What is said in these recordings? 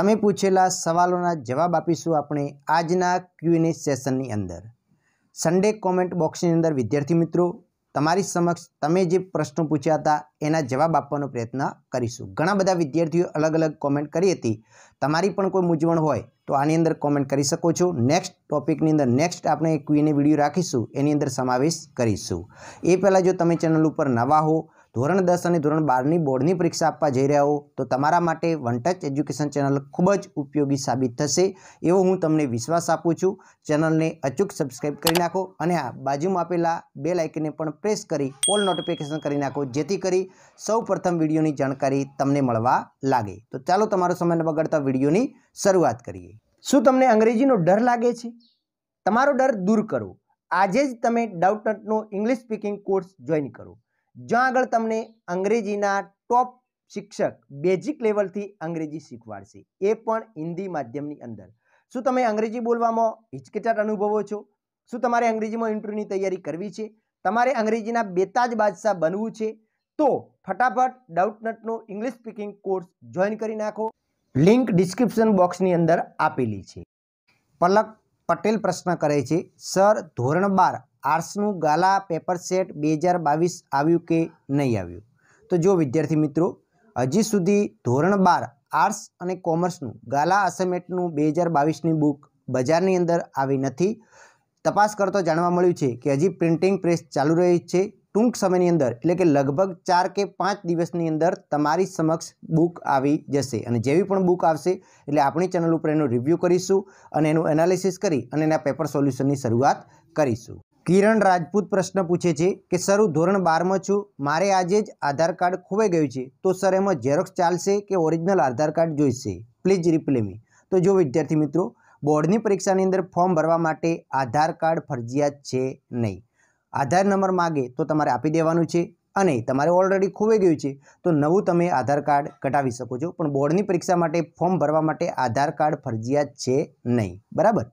તમે પૂછેલા સવાલોના જવાબ આપીશું આપણે આજના ક્યુએનએ સેશનની અંદર સન્ડે કોમેન્ટ બોક્સની અંદર વિદ્યાર્થી મિત્રો તમારી સમક્ષ તમે જે પ્રશ્નો પૂછ્યા હતા એના જવાબ આપવાનો પ્રયત્ન કરીશું ઘણા બધા વિદ્યાર્થીઓ અલગ અલગ કોમેન્ટ કરી હતી તમારી પણ કોઈ મૂંઝવણ હોય તો આની અંદર કોમેન્ટ કરી શકો છો નેક્સ્ટ ટોપિકની અંદર નેક્સ્ટ આપણે ક્યુએને વિડીયો રાખીશું એની અંદર સમાવેશ કરીશું એ પહેલાં જો તમે ચેનલ ઉપર નવા હો ધોરણ દસ અને ધોરણ બારની બોર્ડની પરીક્ષા આપવા જઈ રહ્યા હો તો તમારા માટે વન એજ્યુકેશન ચેનલ ખૂબ જ ઉપયોગી સાબિત થશે એવો હું તમને વિશ્વાસ આપું છું ચેનલને અચૂક સબસ્ક્રાઇબ કરી નાખો અને આ બાજુમાં આપેલા બે લાઇકને પણ પ્રેસ કરી ઓલ નોટિફિકેશન કરી નાખો જેથી કરી સૌ પ્રથમ વિડીયોની જાણકારી તમને મળવા લાગે તો ચાલો તમારો સમય બગાડતા વિડીયોની શરૂઆત કરીએ શું તમને અંગ્રેજીનો ડર લાગે છે તમારો ડર દૂર કરો આજે જ તમે ડાઉટનટનો ઇંગ્લિશ સ્પીકિંગ કોર્સ જોઈન કરો જ્યાં આગળ તમને અંગ્રેજીના ટોપ શિક્ષક બેઝિક લેવલથી અંગ્રેજી શીખવાડશે એ પણ હિન્દી માધ્યમની અંદર શું તમે અંગ્રેજી બોલવામાં હિચકિચાટ અનુભવો છો શું તમારે અંગ્રેજીમાં ઇન્ટરવ્યૂની તૈયારી કરવી છે તમારે અંગ્રેજીના બેતા જ બાદશાહ બનવું છે તો ફટાફટ ડાઉટનટનો ઇંગ્લિશ સ્પીકિંગ કોર્સ જોઈન કરી નાખો લિંક ડિસ્ક્રિપ્શન બોક્સની અંદર આપેલી છે પલક પટેલ પ્રશ્ન કરે છે સર ધોરણ બાર આર્ટ્સનું ગાલા પેપર સેટ બે હજાર બાવીસ આવ્યું કે નહીં આવ્યું તો જો વિદ્યાર્થી મિત્રો હજી સુધી ધોરણ બાર આર્ટ્સ અને કોમર્સનું ગાલા અસમેટનું બે હજાર બાવીસની બુક બજારની અંદર આવી નથી તપાસ કરતો જાણવા મળ્યું છે કે હજી પ્રિન્ટિંગ પ્રેસ ચાલુ રહી છે ટૂંક સમયની અંદર એટલે કે લગભગ ચાર કે પાંચ દિવસની અંદર તમારી સમક્ષ બુક આવી જશે અને જેવી પણ બુક આવશે એટલે આપણી ચેનલ ઉપર એનું રિવ્યૂ કરીશું અને એનું એનાલિસિસ કરી અને એના પેપર સોલ્યુશનની શરૂઆત કરીશું કિરણ રાજપૂત પ્રશ્ન પૂછે છે કે સર હું ધોરણ બારમાં છું મારે આજે જ આધાર કાર્ડ ખોવાઈ ગયું છે તો સર એમાં ઝેરોક્ષ ચાલશે કે ઓરિજિનલ આધાર કાર્ડ જોઈશે પ્લીઝ રિપ્લે મી તો જો વિદ્યાર્થી મિત્રો બોર્ડની પરીક્ષાની અંદર ફોર્મ ભરવા માટે આધાર કાર્ડ ફરજિયાત છે નહીં આધાર નંબર માગે તો તમારે આપી દેવાનું છે અને તમારે ઓલરેડી ખોવાઈ ગયું છે તો નવું તમે આધાર કાર્ડ કઢાવી શકો છો પણ બોર્ડની પરીક્ષા માટે ફોર્મ ભરવા માટે આધાર કાર્ડ ફરજિયાત છે નહીં બરાબર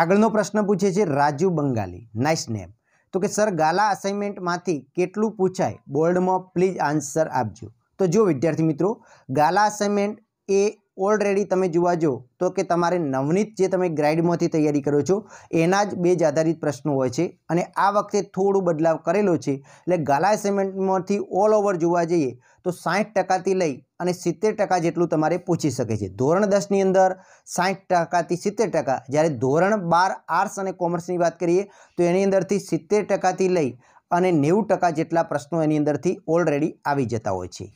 આગળનો પ્રશ્ન પૂછે છે રાજુ બંગાલી નાઇસ નેમ તો કે સર ગાલા અસાઇનમેન્ટમાંથી કેટલું પૂછાય બોર્ડમાં પ્લીઝ આન્સર આપજો તો જો વિદ્યાર્થી મિત્રો ગાલા અસાઇનમેન્ટ એ ઓલરેડી તમે જોવા જો તો કે તમારે નવનીત જે તમે ગ્રાઇડમાંથી તૈયારી કરો છો એના જ બેજ આધારિત પ્રશ્નો હોય છે અને આ વખતે થોડું બદલાવ કરેલો છે એટલે ગાલા એસાઇનમેન્ટમાંથી ઓલ ઓવર જોવા જઈએ તો સાઠ ટકાથી લઈ અને સિત્તેર ટકા જેટલું તમારે પૂછી શકે છે ધોરણ દસની અંદર સાઠ ટકાથી સિત્તેર ટકા જ્યારે ધોરણ બાર આર્ટ્સ અને કોમર્સની વાત કરીએ તો એની અંદરથી સિત્તેર ટકાથી લઈ અને નેવું ટકા જેટલા પ્રશ્નો એની અંદરથી ઓલરેડી આવી જતા હોય છે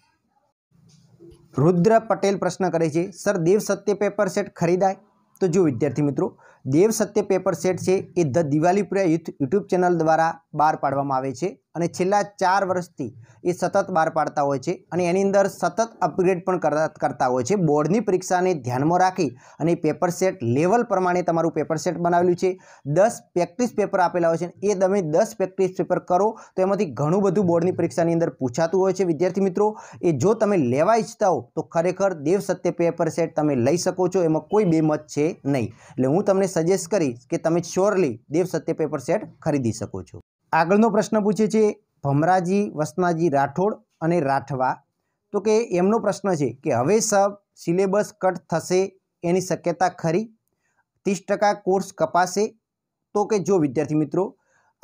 રુદ્ર પટેલ પ્રશ્ન કરે છે sir Dev Satya paper set ખરીદાય તો જો વિદ્યાર્થી મિત્રો દેવ સત્ય પેપર સેટ છે એ the Diwalipura youth YouTube channel દ્વારા બહાર પાડવામાં આવે છે અને છેલ્લા ચાર વર્ષથી એ સતત બહાર પાડતા હોય છે અને એની અંદર સતત અપગ્રેડ પણ કરતા હોય છે બોર્ડની પરીક્ષાને ધ્યાનમાં રાખી અને પેપર સેટ લેવલ પ્રમાણે તમારું પેપર સેટ બનાવેલું છે દસ પ્રેક્ટિસ પેપર આપેલા હોય છે એ તમે દસ પ્રેક્ટિસ પેપર કરો તો એમાંથી ઘણું બધું બોર્ડની પરીક્ષાની અંદર પૂછાતું હોય છે વિદ્યાર્થી મિત્રો એ જો તમે લેવા ઈચ્છતા હો તો ખરેખર દેવ સત્ય પેપર સેટ તમે લઈ શકો છો એમાં કોઈ બે મત છે નહીં એટલે હું તમને સજેસ્ટ કરીશ કે તમે surely Dev Satya paper set ખરીદી શકો છો આગળનો પ્રશ્ન પૂછે છે ભમરાજી વસનાજી રાઠોડ અને રાઠવા તો કે એમનો પ્રશ્ન છે કે હવે સબ સિલેબસ કટ થશે એની શક્યતા ખરી ત્રીસ ટકા કોર્સ કપાશે તો કે જો વિદ્યાર્થી મિત્રો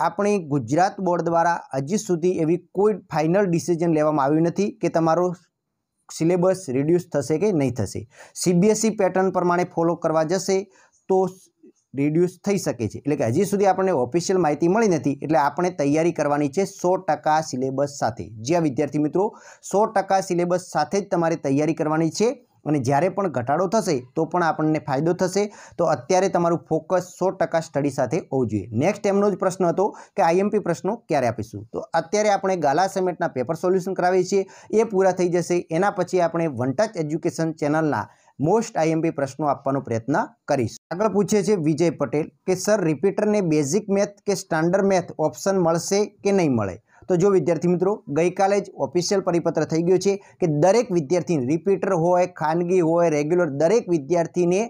આપણે ગુજરાત બોર્ડ દ્વારા હજી સુધી એવી કોઈ ફાઇનલ ડિસિઝન લેવામાં આવ્યું નથી કે તમારો સિલેબસ રિડ્યુસ થશે કે નહીં થશે સીબીએસઈ પેટર્ન પ્રમાણે ફોલો કરવા જશે તો રિડ્યુસ થઈ શકે છે એટલે કે હજી સુધી આપણને ઓફિશિયલ માહિતી મળી નથી એટલે આપણે તૈયારી કરવાની છે સો ટકા સિલેબસ સાથે જ્યાં વિદ્યાર્થી મિત્રો સો ટકા સિલેબસ સાથે જ તમારે તૈયારી કરવાની છે અને જ્યારે પણ ઘટાડો થશે તો પણ આપણને ફાયદો થશે તો અત્યારે તમારું ફોકસ સો સ્ટડી સાથે હોવું જોઈએ નેક્સ્ટ એમનો જ પ્રશ્ન હતો કે આઈએમપી પ્રશ્નો ક્યારે આપીશું તો અત્યારે આપણે ગાલા સમેટના પેપર સોલ્યુશન કરાવીએ છીએ એ પૂરા થઈ જશે એના પછી આપણે વન ટચ એજ્યુકેશન ચેનલના મોસ્ટ આઈએમપી પ્રશ્નો આપવાનો પ્રયત્ન કરીશ આગળ પૂછે છે વિજય પટેલ કે સર રિપીટરને બેઝિક મેથ કે સ્ટાન્ડર્ડ મેથ ઓપ્શન મળશે કે નહીં મળે તો જો વિદ્યાર્થી મિત્રો ગઈકાલે જ ઓફિશિયલ પરિપત્ર થઈ ગયો છે કે દરેક વિદ્યાર્થીને રિપીટર હોય ખાનગી હોય રેગ્યુલર દરેક વિદ્યાર્થીને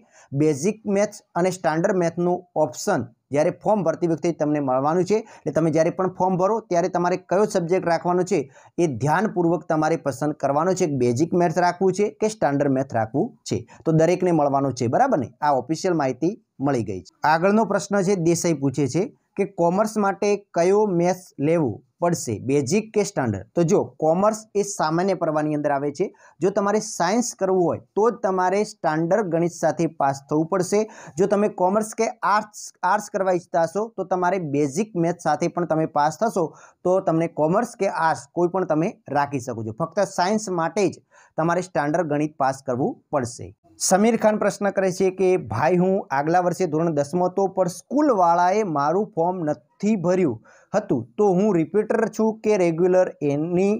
બેઝિક મેથ્સ અને સ્ટાન્ડર્ડ મેથનું ઓપ્શન જ્યારે ફોર્મ ભરતી વખતે તમને મળવાનું છે એટલે તમે જ્યારે પણ ફોર્મ ભરો ત્યારે તમારે કયો સબ્જેક્ટ રાખવાનો છે એ ધ્યાનપૂર્વક તમારે પસંદ કરવાનો છે બેઝિક મેથ્સ રાખવું છે કે સ્ટાન્ડર્ડ મેથ રાખવું છે તો દરેકને મળવાનું છે બરાબર ને આ ઓફિશિયલ માહિતી મળી ગઈ છે આગળનો પ્રશ્ન છે દેસાઈ પૂછે છે કે કોમર્સ માટે કયો મેથ્સ લેવું પડશે બેઝિક કે સ્ટાન્ડર્ડ તો જો કોમર્સ એ સામાન્ય પરવાની અંદર આવે છે જો તમારે સાયન્સ કરવું હોય તો જ તમારે સ્ટાન્ડર્ડ ગણિત સાથે પાસ થવું પડશે જો તમે કોમર્સ કે આર્ટ્સ આર્ટ્સ કરવા ઈચ્છતા હશો તો તમારે બેઝિક મેથ સાથે પણ તમે પાસ થશો તો તમને કોમર્સ કે આર્ટ્સ કોઈ પણ તમે રાખી શકો છો ફક્ત સાયન્સ માટે જ તમારે સ્ટાન્ડર્ડ ગણિત પાસ કરવું પડશે સમીર ખાન પ્રશ્ન કરે છે કે ભાઈ હું આગલા વર્ષે ધોરણ દસમો હતો પણ સ્કૂલવાળાએ મારું ફોર્મ નથી ભર્યું હતું તો હું રિપીટર છું કે રેગ્યુલર એની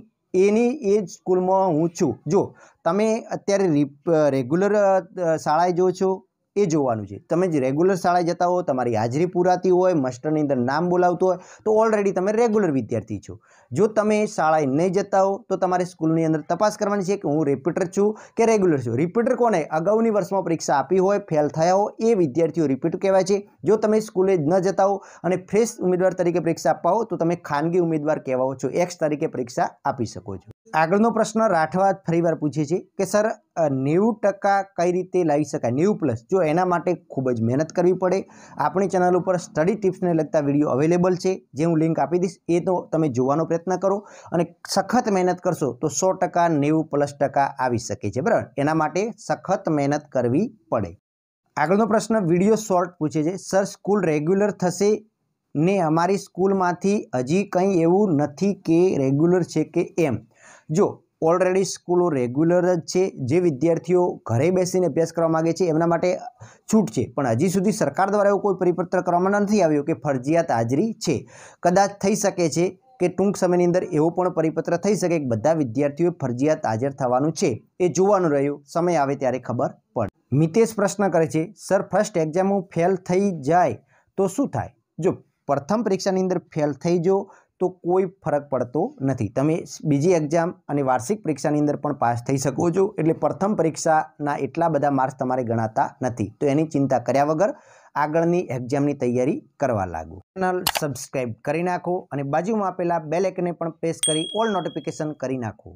એની એ જ સ્કૂલમાં હું છું જો તમે અત્યારે રેગ્યુલર શાળાએ જો છો એ જોવાનું છે તમે જ રેગ્યુલર શાળાએ જતા હો તમારી હાજરી પૂરાતી હોય માસ્ટરની અંદર નામ બોલાવતું હોય તો ઓલરેડી તમે રેગ્યુલર વિદ્યાર્થી છો જો તમે શાળાએ નહીં જતા હો તો તમારે સ્કૂલની અંદર તપાસ કરવાની છે કે હું રિપીટર છું કે રેગ્યુલર છું રિપીટર કોને અગાઉની વર્ષમાં પરીક્ષા આપી હોય ફેલ થયા હો એ વિદ્યાર્થીઓ રિપીટ કહેવાય છે જો તમે સ્કૂલે ન જતા હો અને ફ્રેશ ઉમેદવાર તરીકે પરીક્ષા આપવા તો તમે ખાનગી ઉમેદવાર કહેવાઓ છો એક્સ તરીકે પરીક્ષા આપી શકો છો આગળનો પ્રશ્ન રાઠવા ફરીવાર પૂછે છે કે સર નેવું ટકા કઈ રીતે લાવી શકાય નેવું પ્લસ જો એના માટે ખૂબ જ મહેનત કરવી પડે આપણી ચેનલ ઉપર સ્ટડી ટિપ્સને લગતા વિડીયો અવેલેબલ છે જે હું લિંક આપી દઈશ એ તો તમે જોવાનો પ્રયત્ન કરો અને સખત મહેનત કરશો તો સો ટકા નેવું પ્લસ ટકા આવી શકે છે બરાબર એના માટે સખત મહેનત કરવી પડે આગળનો પ્રશ્ન વિડીયો શોર્ટ પૂછે છે સર સ્કૂલ રેગ્યુલર થશે ને અમારી સ્કૂલમાંથી હજી કંઈ એવું નથી કે રેગ્યુલર છે કે એમ જો ઓલરેડી સ્કૂલો રેગ્યુલર જ છે જે વિદ્યાર્થીઓ ઘરે બેસીને અભ્યાસ કરવા માગે છે એમના માટે છૂટ છે પણ હજી સુધી સરકાર દ્વારા એવો કોઈ પરિપત્ર કરવામાં નથી આવ્યો કે ફરજિયાત હાજરી છે કદાચ થઈ શકે છે કે ટૂંક સમયની અંદર એવો પણ પરિપત્ર થઈ શકે કે બધા વિદ્યાર્થીઓએ ફરજિયાત હાજર થવાનું છે એ જોવાનું રહ્યું સમય આવે ત્યારે ખબર પડે મિતેશ પ્રશ્ન કરે છે સર ફર્સ્ટ એક્ઝામ હું ફેલ થઈ જાય તો શું થાય જો પ્રથમ પરીક્ષાની અંદર ફેલ થઈ જો તો કોઈ ફરક પડતો નથી તમે બીજી એક્ઝામ અને વાર્ષિક પરીક્ષાની અંદર પણ પાસ થઈ શકો છો એટલે પ્રથમ પરીક્ષાના એટલા બધા માર્ક્સ તમારે ગણાતા નથી તો એની ચિંતા કર્યા વગર આગળની એક્ઝામની તૈયારી કરવા લાગો ચેનલ સબસ્ક્રાઈબ કરી નાખો અને બાજુમાં આપેલા બેલેકને પણ પ્રેસ કરી ઓલ નોટિફિકેશન કરી નાખો